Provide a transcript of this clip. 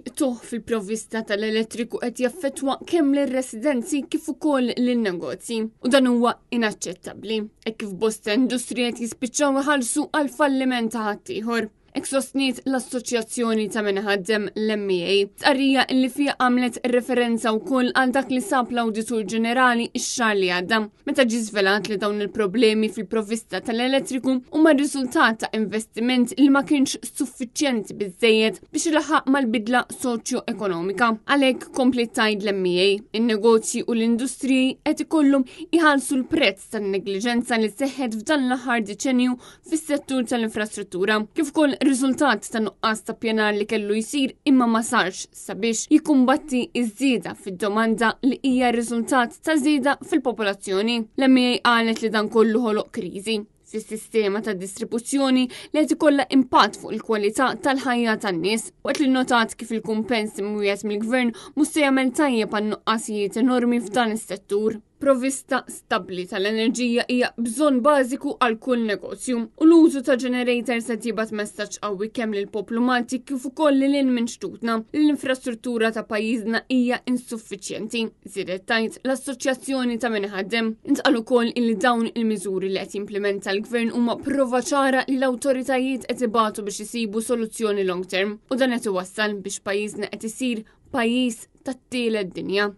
il toħ fil-provvista tal-elettriku qed jaffettwa kemm l residenzi kif ukoll lin-negozji u dan huwa inaċċettabbli. E kif bosta industrija qed jispiċċaw iħallsu għal falliment ta' ħaddieħor. Eksostniet l-Assoċjazzjoni ta' minħaddem l-MEA, tqarrija li fija għamlet referenza wkoll għal dak li sab l-Awditur Ġenerali x-xar li għadda, meta ġizvelat li dawn il-problemi fil-provista tal-elettriku huma riżultat ta' investiment li ma kienx suffiċjenti biżejjed biex ilaħaq mal-bidla soċjo-ekonomika. Għalhekk komplittajt l-MEA, in-negozji u l-industriji qed ikollhom iħalsu l-prezz tan-negliġenza li seħħet f'dan l-aħħar deċenju fis-settur tal-infrastruttura, kif ukoll riżultat ta' nuqqas ta' pjanar li kellu jisir imma ma sarx sabiex jikumbatti iż-żieda fid-domanda li hija riżultat ta' żieda fil-popolazzjoni. L-MEA qalet li dan kollu ħoloq kriżi fis-sistema ta' distribuzzjoni li qed ikollha impatt fuq il-kwalità tal-ħajja tan-nies waqt li notat kif il-kumpens imwiegħed mill-gvern mhux se jagħmel tajjeb għan-nuqqasijiet enormi f'dan is-settur provista stabli tal-enerġija hija bżonn bażiku għal kull negozju u l-użu ta' generator se tibat messaġġ qawwi kemm lil Malti kif ukoll lil in minxtutna l-infrastruttura ta' pajjiżna hija insuffiċjenti. Zidet tajt l-Assoċjazzjoni ta' minħaddem intqal ukoll illi dawn il-miżuri li qed jimplementa l-Gvern huma prova ċara li l-awtoritajiet qed ibatu biex isibu soluzzjoni long term u dan qed iwassal biex pajjiżna qed isir pajjiż tat-tielet dinja.